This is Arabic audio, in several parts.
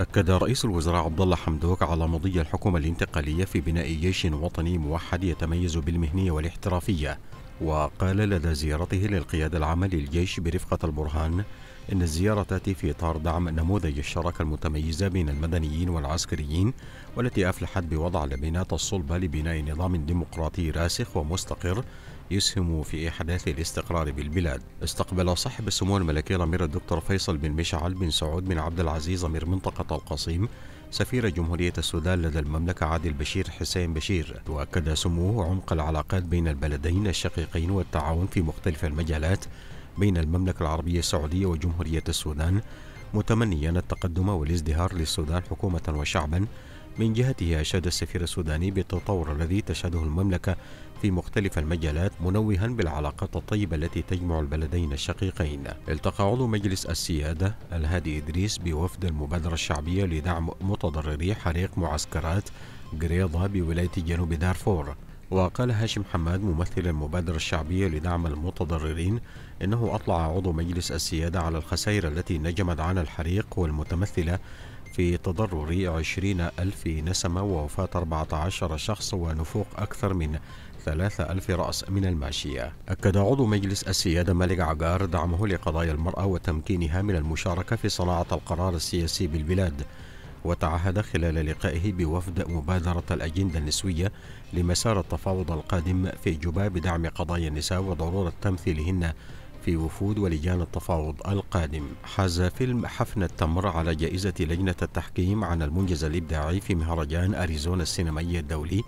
أكد رئيس الوزراء عبد الله حمدوك على مضي الحكومة الانتقالية في بناء جيش وطني موحد يتميز بالمهنية والاحترافية وقال لدى زيارته للقيادة العامة للجيش برفقة البرهان إن الزيارة تأتي في إطار دعم نموذج الشراكة المتميزة بين المدنيين والعسكريين والتي أفلحت بوضع لبنات الصلبة لبناء نظام ديمقراطي راسخ ومستقر يسهم في إحداث الاستقرار بالبلاد استقبل صاحب السمو الملكي الأمير الدكتور فيصل بن مشعل بن سعود بن عبد العزيز أمير منطقة القصيم سفير جمهورية السودان لدى المملكة عادل بشير حسين بشير وأكد سموه عمق العلاقات بين البلدين الشقيقين والتعاون في مختلف المجالات بين المملكة العربية السعودية وجمهورية السودان متمنيا التقدم والازدهار للسودان حكومة وشعبا من جهته أشاد السفير السوداني بالتطور الذي تشهده المملكة في مختلف المجالات منوها بالعلاقات الطيبة التي تجمع البلدين الشقيقين التقى عضو مجلس السيادة الهادي إدريس بوفد المبادرة الشعبية لدعم متضرري حريق معسكرات قريضة بولاية جنوب دارفور وقال هاشم حماد ممثل المبادرة الشعبية لدعم المتضررين إنه أطلع عضو مجلس السيادة على الخسائر التي نجمت عن الحريق والمتمثلة في تضرر 20 ألف نسمة ووفاة 14 شخص ونفوق أكثر من 3000 رأس من الماشية أكد عضو مجلس السيادة مالك عجار دعمه لقضايا المرأة وتمكينها من المشاركة في صناعة القرار السياسي بالبلاد وتعهد خلال لقائه بوفد مبادرة الأجندة النسوية لمسار التفاوض القادم في جوبا بدعم قضايا النساء وضرورة تمثيلهن في وفود ولجان التفاوض القادم حاز فيلم حفنة التمر على جائزة لجنة التحكيم عن المنجز الإبداعي في مهرجان أريزونا السينمائي الدولي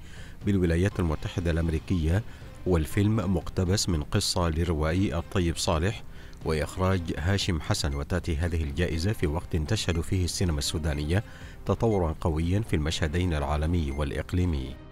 بالولايات المتحدة الأمريكية والفيلم مقتبس من قصة للروائي الطيب صالح وإخراج هاشم حسن وتأتي هذه الجائزة في وقت تشهد فيه السينما السودانية تطورا قويا في المشهدين العالمي والإقليمي